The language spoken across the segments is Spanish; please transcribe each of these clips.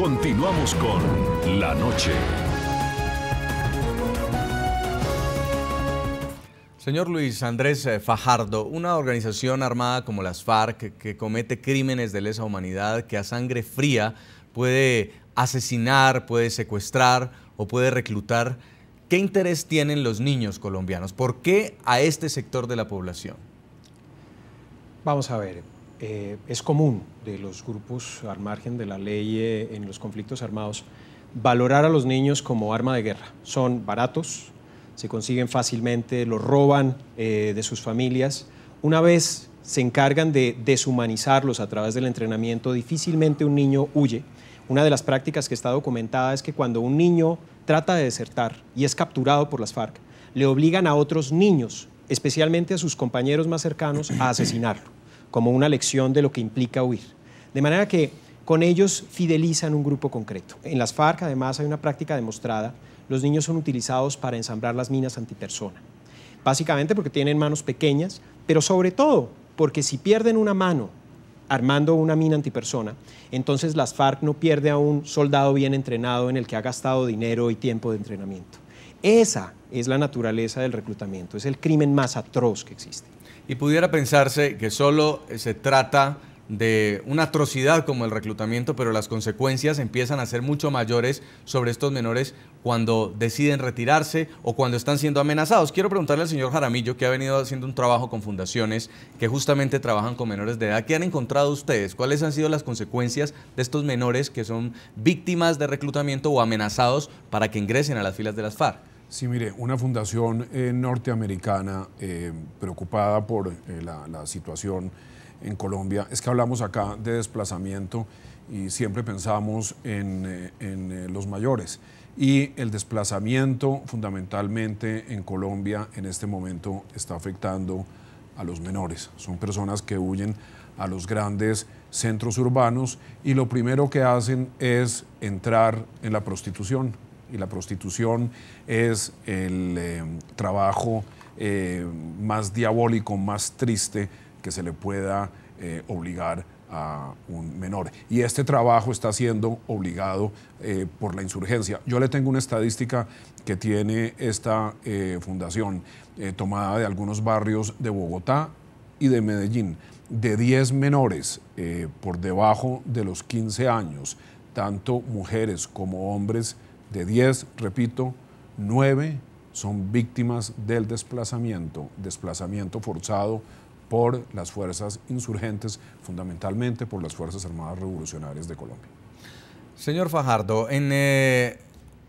Continuamos con La Noche. Señor Luis Andrés eh, Fajardo, una organización armada como las FARC que, comete crímenes de lesa humanidad, que a sangre fría puede asesinar, puede secuestrar o puede reclutar, ¿qué interés tienen los niños colombianos? ¿Por qué a este sector de la población? Vamos a ver, eh, es común de los grupos al margen de la ley eh, en los conflictos armados valorar a los niños como arma de guerra. Son baratos, se consiguen fácilmente, los roban eh, de sus familias. Una vez se encargan de deshumanizarlos a través del entrenamiento, difícilmente un niño huye. Una de las prácticas que está documentada es que cuando un niño trata de desertar y es capturado por las FARC, le obligan a otros niños, especialmente a sus compañeros más cercanos, a asesinarlo como una lección de lo que implica huir. De manera que con ellos fidelizan un grupo concreto. En las FARC además hay una práctica demostrada, los niños son utilizados para ensamblar las minas antipersona, básicamente porque tienen manos pequeñas, pero sobre todo porque si pierden una mano armando una mina antipersona, entonces las FARC no pierde a un soldado bien entrenado en el que ha gastado dinero y tiempo de entrenamiento. Esa es la naturaleza del reclutamiento, es el crimen más atroz que existe y pudiera pensarse que solo eh, se trata de una atrocidad como el reclutamiento, pero las consecuencias empiezan a ser mucho mayores sobre estos menores cuando deciden retirarse o cuando están siendo amenazados. Quiero preguntarle al señor Jaramillo, que ha venido haciendo un trabajo con fundaciones que justamente trabajan con menores de edad, ¿qué han encontrado ustedes? ¿Cuáles han sido las consecuencias de estos menores que son víctimas de reclutamiento o amenazados para que ingresen a las filas de las FARC? Sí, mire, una fundación eh, norteamericana eh, preocupada por eh, la, situación en Colombia, es que hablamos acá de desplazamiento y siempre pensamos en los mayores. Y el desplazamiento fundamentalmente en Colombia en este momento está afectando a los menores. Son personas que huyen a los grandes centros urbanos y lo primero que hacen es entrar en la prostitución y la prostitución es el eh, trabajo eh, más diabólico, más triste que se le pueda eh, obligar a un menor. Y este trabajo está siendo obligado por la insurgencia. Yo le tengo una estadística que tiene esta fundación tomada de algunos barrios de Bogotá y de Medellín. De 10 menores por debajo de los 15 años, tanto mujeres como hombres de 10, repito, 9 son víctimas del desplazamiento, desplazamiento forzado por las fuerzas insurgentes, fundamentalmente por las Fuerzas Armadas Revolucionarias de Colombia. Señor Fajardo, en eh,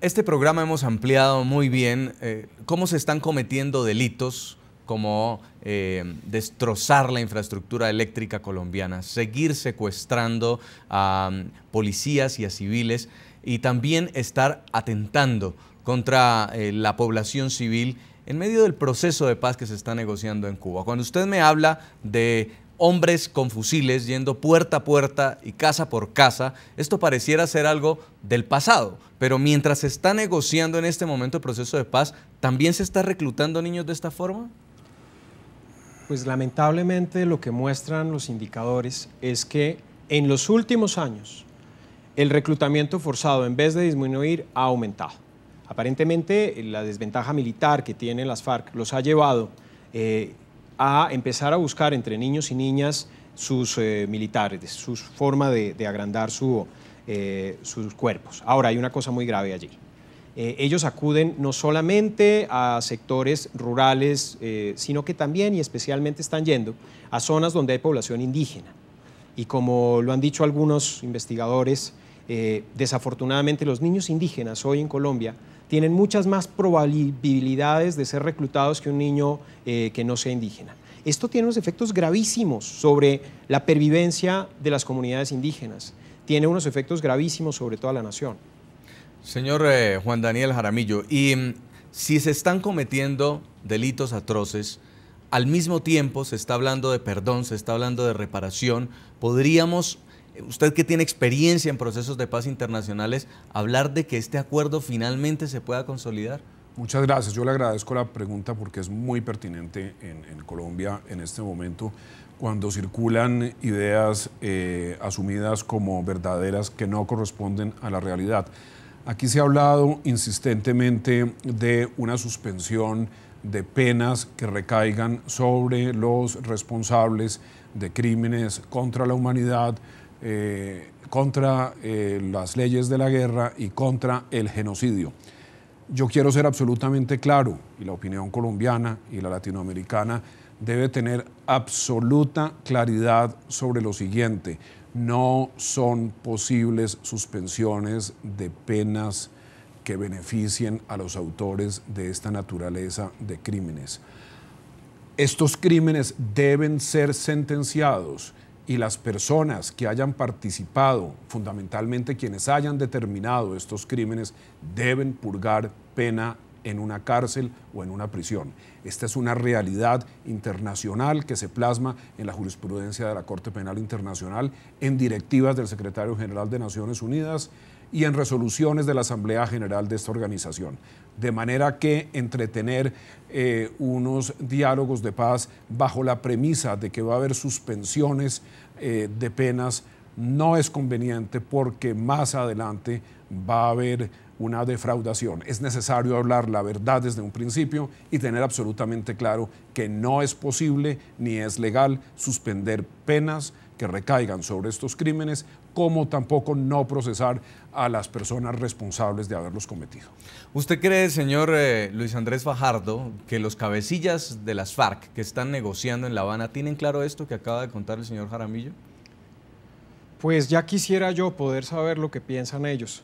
este programa hemos ampliado muy bien eh, cómo se están cometiendo delitos como eh, destrozar la infraestructura eléctrica colombiana, seguir secuestrando a um, policías y a civiles y también estar atentando contra eh, la población civil en medio del proceso de paz que se está negociando en Cuba. Cuando usted me habla de hombres con fusiles yendo puerta a puerta y casa por casa, esto pareciera ser algo del pasado, pero mientras se está negociando en este momento el proceso de paz, ¿también se está reclutando niños de esta forma? Pues lamentablemente lo que muestran los indicadores es que en los últimos años el reclutamiento forzado, en vez de disminuir, ha aumentado. Aparentemente, la desventaja militar que tienen las FARC los ha llevado eh, a empezar a buscar entre niños y niñas sus eh, militares, su forma de, agrandar eh, sus cuerpos. Ahora, hay una cosa muy grave allí. ellos acuden no solamente a sectores rurales, sino que también y especialmente están yendo a zonas donde hay población indígena. Y como lo han dicho algunos investigadores, eh, desafortunadamente los niños indígenas hoy en Colombia tienen muchas más probabilidades de ser reclutados que un niño eh, que no sea indígena. Esto tiene unos efectos gravísimos sobre la pervivencia de las comunidades indígenas, tiene unos efectos gravísimos sobre toda la nación. Señor eh, Juan Daniel Jaramillo, y mm, si se están cometiendo delitos atroces, al mismo tiempo se está hablando de perdón, se está hablando de reparación, podríamos usted que tiene experiencia en procesos de paz internacionales, hablar de que este acuerdo finalmente se pueda consolidar? Muchas gracias. Yo le agradezco la pregunta porque es muy pertinente en, Colombia en este momento cuando circulan ideas eh, asumidas como verdaderas que no corresponden a la realidad. Aquí se ha hablado insistentemente de una suspensión de penas que recaigan sobre los responsables de crímenes contra la humanidad, eh, contra eh, las leyes de la guerra y contra el genocidio. Yo quiero ser absolutamente claro, y la opinión colombiana y la latinoamericana debe tener absoluta claridad sobre lo siguiente. No son posibles suspensiones de penas que beneficien a los autores de esta naturaleza de crímenes. Estos crímenes deben ser sentenciados y las personas que hayan participado, fundamentalmente quienes hayan determinado estos crímenes, deben purgar pena en una cárcel o en una prisión. Esta es una realidad internacional que se plasma en la jurisprudencia de la Corte Penal Internacional, en directivas del Secretario General de Naciones Unidas, y en resoluciones de la Asamblea General de esta organización. De manera que entretener eh, unos diálogos de paz bajo la premisa de que va a haber suspensiones eh, de penas no es conveniente porque más adelante va a haber una defraudación. Es necesario hablar la verdad desde un principio y tener absolutamente claro que no es posible ni es legal suspender penas que recaigan sobre estos crímenes, como tampoco no procesar a las personas responsables de haberlos cometido. ¿Usted cree, señor eh, Luis Andrés Fajardo, que los cabecillas de las FARC que están negociando en La Habana tienen claro esto que acaba de contar el señor Jaramillo? Pues ya quisiera yo poder saber lo que piensan ellos.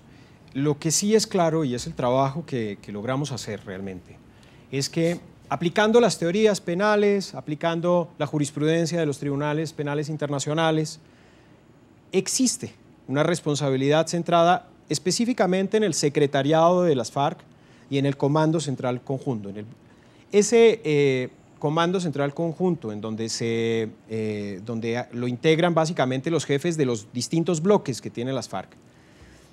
Lo que sí es claro, y es el trabajo que, logramos hacer realmente, es que aplicando las teorías penales, aplicando la jurisprudencia de los tribunales penales internacionales, existe una responsabilidad centrada específicamente en el secretariado de las FARC y en el Comando Central Conjunto. ese eh, Comando Central Conjunto, en donde, se, eh, donde lo integran básicamente los jefes de los distintos bloques que tiene las FARC,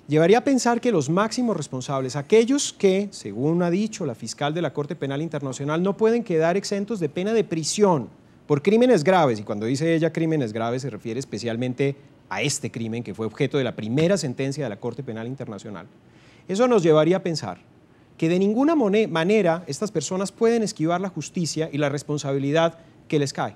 llevaría a pensar que los máximos responsables, aquellos que, según ha dicho la fiscal de la Corte Penal Internacional, no pueden quedar exentos de pena de prisión por crímenes graves, y cuando dice ella crímenes graves se refiere especialmente a este crimen que fue objeto de la primera sentencia de la Corte Penal Internacional, eso nos llevaría a pensar que de ninguna manera estas personas pueden esquivar la justicia y la responsabilidad que les cae.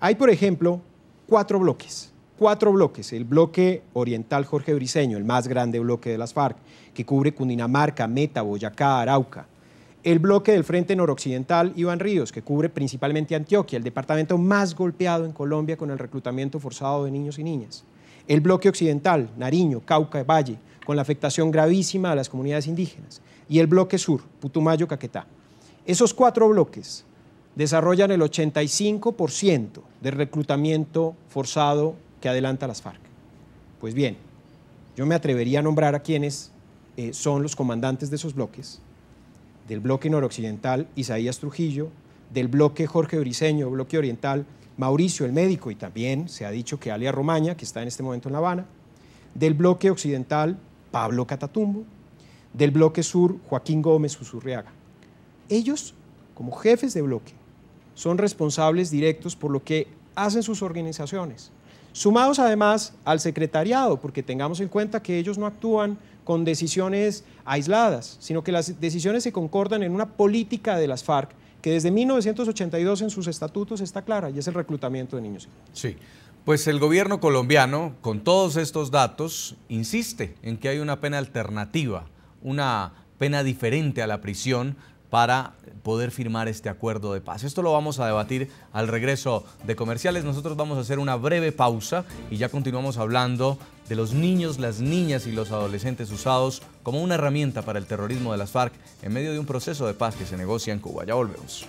Hay, por ejemplo, cuatro bloques cuatro bloques. El bloque oriental Jorge Briceño, el más grande bloque de las FARC, que cubre Cundinamarca, Meta, Boyacá, Arauca. El bloque del Frente Noroccidental Iván Ríos, que cubre principalmente Antioquia, el departamento más golpeado en Colombia con el reclutamiento forzado de niños y niñas. El bloque occidental, Nariño, Cauca, Valle, con la afectación gravísima a las comunidades indígenas. Y el bloque sur, Putumayo, Caquetá. Esos cuatro bloques desarrollan el 85% del reclutamiento forzado adelanta adelanta las FARC. Pues bien, yo me atrevería a nombrar a quienes eh, son los comandantes de esos bloques, del bloque noroccidental Isaías Trujillo, del bloque Jorge Briceño, bloque oriental Mauricio el médico y también se ha dicho que Alia Romaña, que está en este momento en La Habana, del bloque occidental Pablo Catatumbo, del bloque sur Joaquín Gómez Usurriaga. Ellos, como jefes de bloque, son responsables directos por lo que hacen sus organizaciones. Sumados además al secretariado, porque tengamos en cuenta que ellos no actúan con decisiones aisladas, sino que las decisiones se concordan en una política de las FARC que desde 1982 en sus estatutos está clara y es el reclutamiento de niños. Sí, pues el gobierno colombiano, con todos estos datos, insiste en que hay una pena alternativa, una pena diferente a la prisión para poder firmar este acuerdo de paz. Esto lo vamos a debatir al regreso de comerciales. Nosotros vamos a hacer una breve pausa y ya continuamos hablando de los niños, las niñas y los adolescentes usados como una herramienta para el terrorismo de las FARC en medio de un proceso de paz que se negocia en Cuba. Ya volvemos.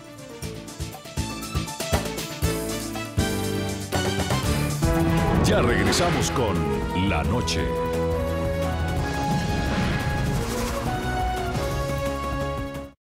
Ya regresamos con La Noche.